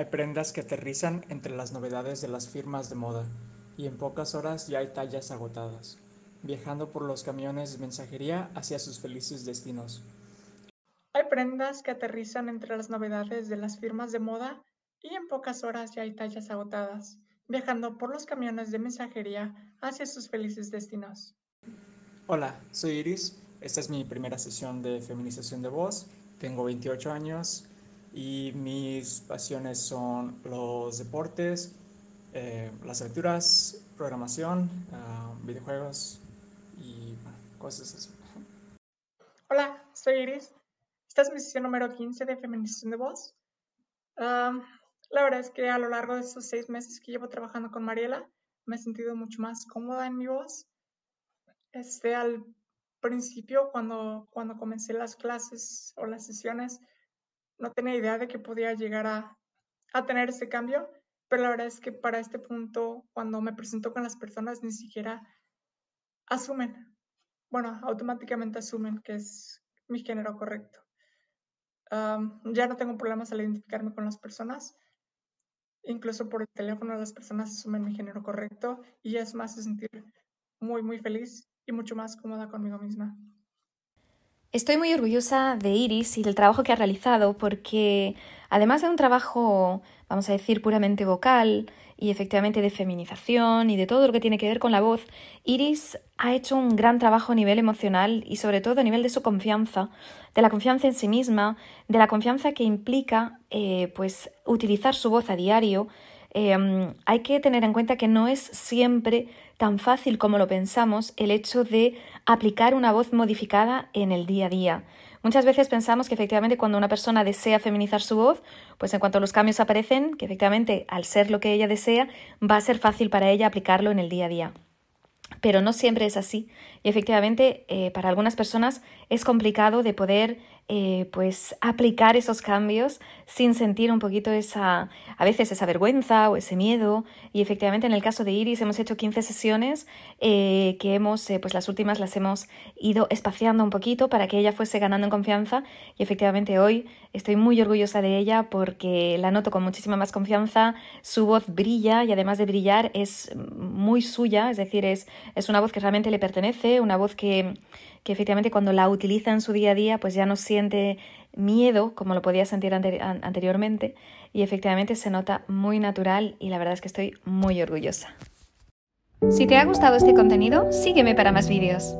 Hay prendas que aterrizan entre las novedades de las firmas de moda, y en pocas horas ya hay tallas agotadas, viajando por los camiones de mensajería hacia sus felices destinos. Hay prendas que aterrizan entre las novedades de las firmas de moda, y en pocas horas ya hay tallas agotadas, viajando por los camiones de mensajería hacia sus felices destinos. Hola, soy Iris. Esta es mi primera sesión de feminización de voz. Tengo 28 años, y mis pasiones son los deportes, eh, las lecturas, programación, ah, videojuegos y cosas así. Hola, soy Iris. Esta es mi sesión número 15 de Feminización de Voz. la verdad es que a lo largo de estos seis meses que llevo trabajando con Mariela, me he sentido mucho más cómoda en mi voz. Este, al principio, cuando, cuando comencé las clases o las sesiones, no tenía idea de que podía llegar a, tener ese cambio, pero la verdad es que para este punto, cuando me presento con las personas, ni siquiera asumen, bueno, automáticamente asumen que es mi género correcto. ya no tengo problemas al identificarme con las personas. Incluso por el teléfono las personas asumen mi género correcto y es más sentir muy, muy feliz y mucho más cómoda conmigo misma. Estoy muy orgullosa de Iris y del trabajo que ha realizado porque además de un trabajo, vamos a decir, puramente vocal y efectivamente de feminización y de todo lo que tiene que ver con la voz, Iris ha hecho un gran trabajo a nivel emocional y sobre todo a nivel de su confianza, de la confianza en sí misma, de la confianza que implica eh, pues utilizar su voz a diario Em, hay que tener en cuenta que no es siempre tan fácil como lo pensamos el hecho de aplicar una voz modificada en el día a día. Muchas veces pensamos que efectivamente cuando una persona desea feminizar su voz, pues en cuanto los cambios aparecen, que efectivamente al ser lo que ella desea, va a ser fácil para ella aplicarlo en el día a día. Pero no siempre es así. Y efectivamente, eh, para algunas personas es complicado de poder eh, pues aplicar esos cambios sin sentir un poquito esa, a veces esa vergüenza o ese miedo. Y efectivamente, en el caso de Iris hemos hecho 15 sesiones eh, que hemos, pues las últimas las hemos ido espaciando un poquito para que ella fuese ganando en confianza. Y efectivamente hoy estoy muy orgullosa de ella porque la noto con muchísima más confianza, su voz brilla y además de brillar es muy suya, es decir, es, una voz que realmente le pertenece, una voz que, efectivamente cuando la utiliza en su día a día, pues ya no siente miedo como lo podía sentir anteriormente y efectivamente se nota muy natural y la verdad es que estoy muy orgullosa. Si te ha gustado este contenido, sígueme para más vídeos.